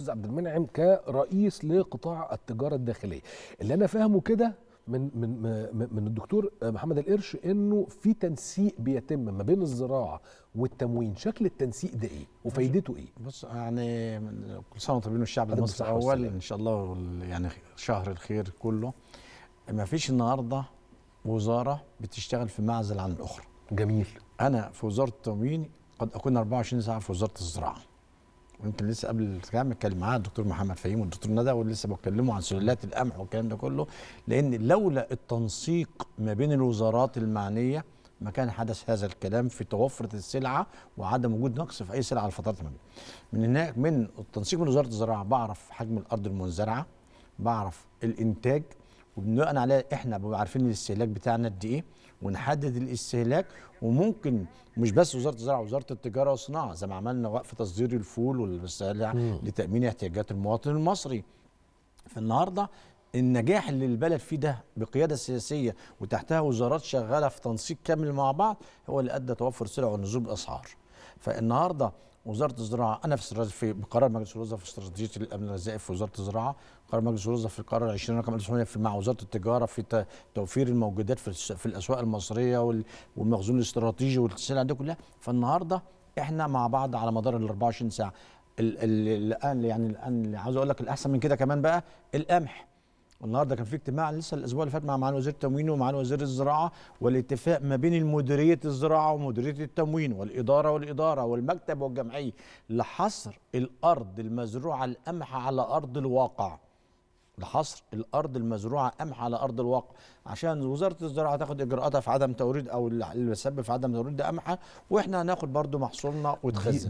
الاستاذ عبد المنعم كرئيس لقطاع التجاره الداخليه اللي انا فاهمه كده من من من الدكتور محمد القرش انه في تنسيق بيتم ما بين الزراعه والتموين شكل التنسيق ده ايه وفايدته ايه بص يعني كل سنه وانتم الشعب المصري اول ان شاء الله يعني شهر الخير كله ما فيش النهارده وزاره بتشتغل في معزل عن الاخرى جميل انا في وزاره التموين قد اكون 24 ساعه في وزاره الزراعه ويمكن لسه قبل الكلام اتكلم معاه الدكتور محمد فهيم والدكتور ندى ولسه بكلمه عن سلالات القمح والكلام ده كله لان لولا التنسيق ما بين الوزارات المعنيه ما كان حدث هذا الكلام في توفره السلعه وعدم وجود نقص في اي سلعه على الفترات الماضيه. من هناك من التنسيق من وزاره الزراعه بعرف حجم الارض المنزرعه بعرف الانتاج وبناء عليها احنا بنبقى عارفين الاستهلاك بتاعنا قد ايه ونحدد الاستهلاك وممكن مش بس وزاره الزراعه وزاره التجاره والصناعه زي ما عملنا وقف تصدير الفول والسلع لتامين احتياجات المواطن المصري فالنهارده النجاح اللي البلد فيه ده بقياده سياسيه وتحتها وزارات شغاله في تنسيق كامل مع بعض هو اللي ادى توفر سلع ونزول الاسعار. فالنهارده وزاره الزراعه انا في في بقرار مجلس الوزراء في استراتيجيه الامن الغذائي في وزاره الزراعه، قرار مجلس الوزراء في القرار 20 رقم 1900 مع وزاره التجاره في توفير الموجودات في, في الاسواق المصريه والمخزون الاستراتيجي والسلع دي كلها، فالنهارده احنا مع بعض على مدار ال 24 ساعه. الان يعني الان عاوز اقول لك الاحسن من كده كمان بقى القمح النهارده كان في اجتماع لسه الاسبوع اللي فات مع معالي وزير التموين ومعالي وزير الزراعه والاتفاق ما بين المديريه الزراعه ومديريه التموين والاداره والاداره والمكتب والجمعيه لحصر الارض المزروعه القمح على ارض الواقع لحصر الارض المزروعه قمح على ارض الواقع عشان وزاره الزراعه تاخد اجراءاتها في عدم توريد او اللي سبب في عدم توريد قمحها واحنا هناخد برضو محصولنا وتخزن